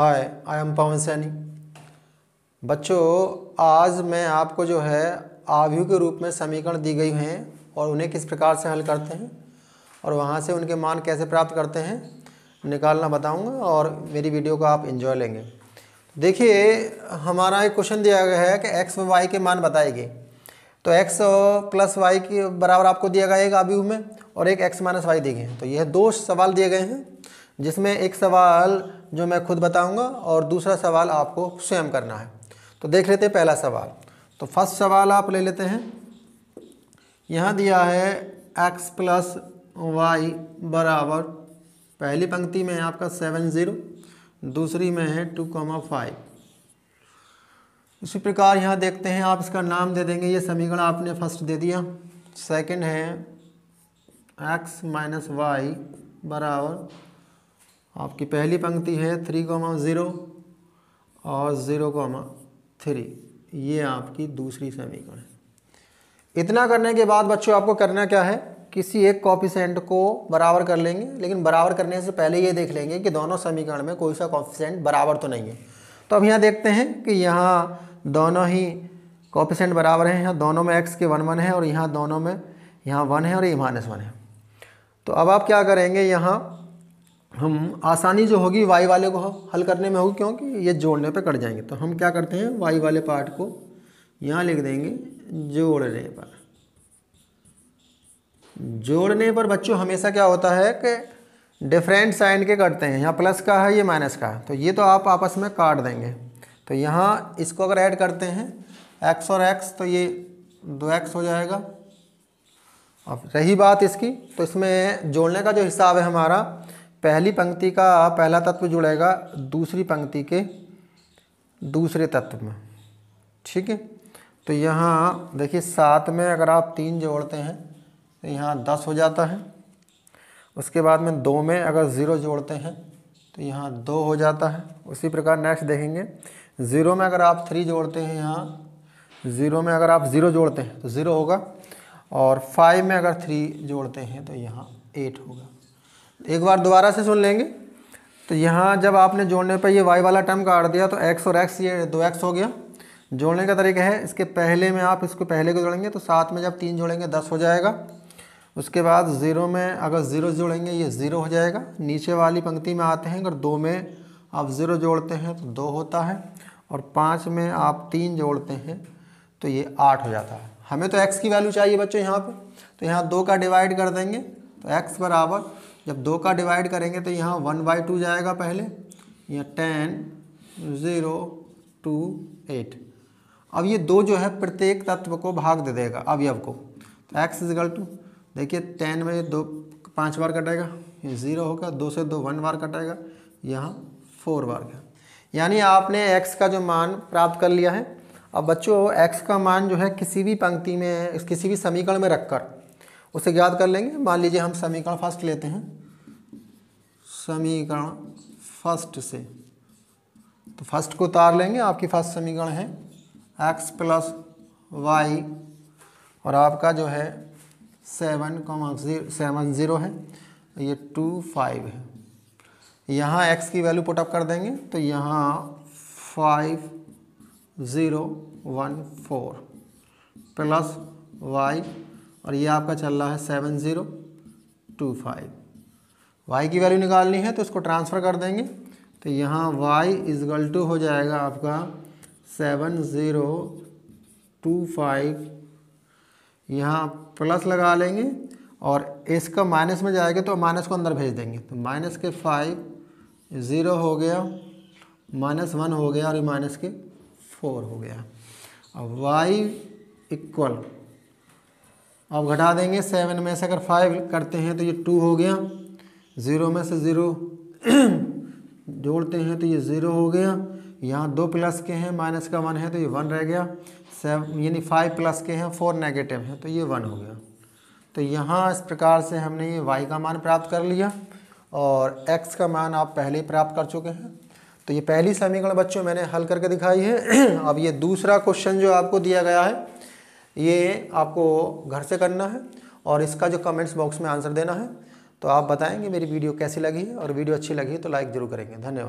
hi I am पवन सैनी बच्चों आज मैं आपको जो है आव्यूह के रूप में समीकरण दी गई हैं और उन्हें किस प्रकार से हल करते हैं और वहाँ से उनके मान कैसे प्राप्त करते हैं निकालना बताऊँगा और मेरी वीडियो को आप इन्जॉय लेंगे देखिए हमारा एक क्वेश्चन दिया गया है कि एक्स व वाई के मान बताएगी तो एक्स प्लस वाई के बराबर आपको दिया गया एक आव्यूह में और एक एक्स माइनस वाई दी तो यह दो सवाल दिए गए हैं जिसमें एक सवाल जो मैं खुद बताऊंगा और दूसरा सवाल आपको स्वयं करना है तो देख लेते हैं पहला सवाल तो फर्स्ट सवाल आप ले लेते हैं यहाँ दिया है एक्स प्लस वाई बराबर पहली पंक्ति में है आपका सेवन ज़ीरो दूसरी में है टू कॉमा फाइव इसी प्रकार यहाँ देखते हैं आप इसका नाम दे देंगे ये समीकरण आपने फर्स्ट दे दिया सेकंड है एक्स माइनस वाई बराबर आपकी पहली पंक्ति है थ्री कॉमा ज़ीरो और ज़ीरो कॉमा थ्री ये आपकी दूसरी समीकरण है इतना करने के बाद बच्चों आपको करना क्या है किसी एक कॉफिशेंट को बराबर कर लेंगे लेकिन बराबर करने से पहले ये देख लेंगे कि दोनों समीकरण में कोई सा कॉफिशेंट बराबर तो नहीं है तो अब यहाँ देखते हैं कि यहाँ दोनों ही कॉफिशेंट बराबर हैं यहाँ दोनों में एक्स के वन वन है और यहाँ दोनों में यहाँ वन है और ये माइनस वन है तो अब आप क्या करेंगे यहाँ हम आसानी जो होगी वाई वाले को हल करने में होगी क्योंकि ये जोड़ने पर कट जाएंगे तो हम क्या करते हैं वाई वाले पार्ट को यहाँ लिख देंगे जोड़ने पर जोड़ने पर बच्चों हमेशा क्या होता है कि डिफरेंट साइन के कटते हैं यहाँ प्लस का है ये माइनस का है तो ये तो आप आपस में काट देंगे तो यहाँ इसको अगर ऐड करते हैं एक्स और एक्स तो ये दो एक्स हो जाएगा अब रही बात इसकी तो इसमें जोड़ने का जो हिसाब है हमारा पहली पंक्ति का पहला तत्व जुड़ेगा दूसरी पंक्ति के दूसरे तत्व में ठीक है तो यहाँ देखिए सात में अगर आप तीन जोड़ते हैं तो यहाँ दस हो जाता है उसके बाद में दो में अगर ज़ीरो जोड़ते हैं तो यहाँ दो हो जाता है उसी प्रकार नेक्स्ट देखेंगे ज़ीरो में अगर आप थ्री जोड़ते हैं यहाँ ज़ीरो में अगर आप ज़ीरो जोड़ते हैं तो ज़ीरो होगा और फाइव में अगर थ्री जोड़ते हैं तो यहाँ एट होगा एक बार दोबारा से सुन लेंगे तो यहाँ जब आपने जोड़ने पर ये वाई वाला टर्म काट दिया तो एक्स और एक्स ये दो एक्स हो गया जोड़ने का तरीका है इसके पहले में आप इसको पहले को जोड़ेंगे तो सात में जब तीन जोड़ेंगे दस हो जाएगा उसके बाद ज़ीरो में अगर ज़ीरो जोड़ेंगे ये ज़ीरो हो जाएगा नीचे वाली पंक्ति में आते हैं अगर दो में आप ज़ीरो जोड़ते हैं तो दो होता है और पाँच में आप तीन जोड़ते हैं तो ये आठ हो जाता है हमें तो एक्स की वैल्यू चाहिए बच्चों यहाँ पर तो यहाँ दो का डिवाइड कर देंगे तो एक्स बराबर जब दो का डिवाइड करेंगे तो यहाँ वन बाई टू जाएगा पहले या टेन ज़ीरो टू एट अब ये दो जो है प्रत्येक तत्व को भाग दे देगा अवयव को तो एक्स इजगल टू देखिए टेन में दो पाँच बार कटेगा ये ज़ीरो होगा दो से दो वन बार कटेगा यहाँ फोर बार का यानी आपने एक्स का जो मान प्राप्त कर लिया है अब बच्चों एक्स का मान जो है किसी भी पंक्ति में किसी भी समीकरण में रखकर उसे ज्ञात कर लेंगे मान लीजिए हम समीकरण फर्स्ट लेते हैं समीकरण फर्स्ट से तो फर्स्ट को उतार लेंगे आपकी फर्स्ट समीकरण है एक्स प्लस वाई और आपका जो है seven comma zero seven zero है ये टू फाइव है यहाँ एक्स की वैल्यू पुटअप कर देंगे तो यहाँ five zero one four plus Y और ये आपका चल रहा है seven zero two five Y की वैल्यू निकालनी है तो इसको ट्रांसफ़र कर देंगे तो यहाँ वाई इजगल टू हो जाएगा आपका सेवन ज़ीरो टू फाइव यहाँ प्लस लगा लेंगे और इसका माइनस में जाएगा तो माइनस को अंदर भेज देंगे तो माइनस के फाइव ज़ीरो हो गया माइनस वन हो गया और ये माइनस के फोर हो गया अब वाई इक्वल अब घटा देंगे सेवन में से अगर फाइव करते हैं तो ये टू हो गया ज़ीरो में से ज़ीरो जोड़ते हैं तो ये ज़ीरो हो गया यहाँ दो प्लस के हैं माइनस का वन है तो ये वन रह गया सेवन यानी फाइव प्लस के हैं फोर नेगेटिव हैं तो ये वन हो गया तो यहाँ इस प्रकार से हमने ये वाई का मान प्राप्त कर लिया और एक्स का मान आप पहले ही प्राप्त कर चुके हैं तो ये पहली समीकरण बच्चों मैंने हल करके दिखाई है अब ये दूसरा क्वेश्चन जो आपको दिया गया है ये आपको घर से करना है और इसका जो कमेंट्स बॉक्स में आंसर देना है तो आप बताएंगे मेरी वीडियो कैसी लगी और वीडियो अच्छी लगी तो लाइक ज़रूर करेंगे धन्यवाद